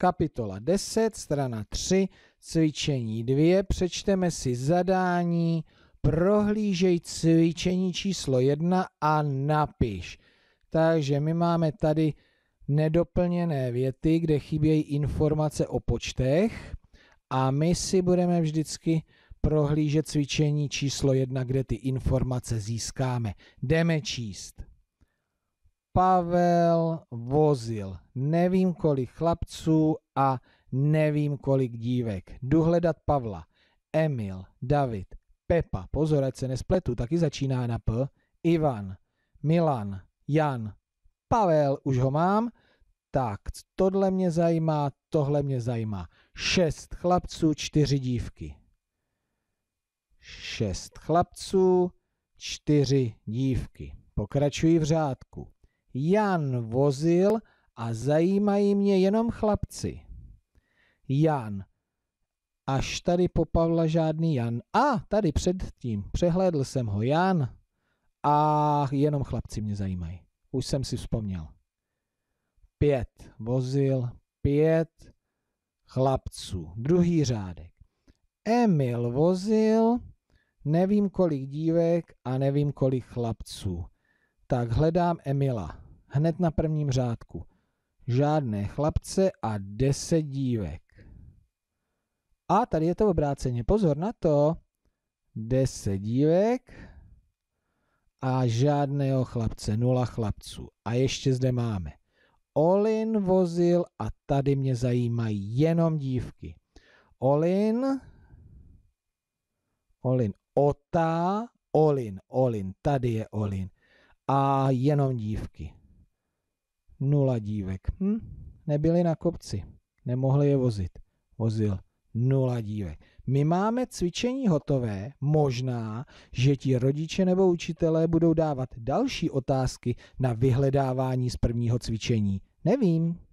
kapitola 10, strana 3, cvičení 2, přečteme si zadání, prohlížej cvičení číslo 1 a napiš. Takže my máme tady nedoplněné věty, kde chybějí informace o počtech a my si budeme vždycky prohlížet cvičení číslo 1, kde ty informace získáme. Jdeme číst. Pavel vozil nevím kolik chlapců a nevím kolik dívek. Jdu hledat Pavla. Emil, David, Pepa, pozor, ať se nespletu, taky začíná na P. Ivan, Milan, Jan, Pavel, už ho mám. Tak, tohle mě zajímá, tohle mě zajímá. Šest chlapců, čtyři dívky. Šest chlapců, čtyři dívky. Pokračuji v řádku. Jan vozil a zajímají mě jenom chlapci. Jan. Až tady po Pavla žádný Jan. A tady předtím přehlédl jsem ho Jan a jenom chlapci mě zajímají. Už jsem si vzpomněl. Pět vozil, pět chlapců. Druhý řádek. Emil vozil, nevím kolik dívek a nevím kolik chlapců. Tak hledám Emila. Hned na prvním řádku. Žádné chlapce a deset dívek. A tady je to obráceně. Pozor na to. Deset dívek a žádného chlapce. Nula chlapců. A ještě zde máme. Olin vozil a tady mě zajímají jenom dívky. Olin, Olin Ota. Olin, Olin, tady je Olin a jenom dívky. Nula dívek. Hm? Nebyli na kopci, nemohli je vozit. Vozil nula dívek. My máme cvičení hotové, možná, že ti rodiče nebo učitelé budou dávat další otázky na vyhledávání z prvního cvičení. Nevím.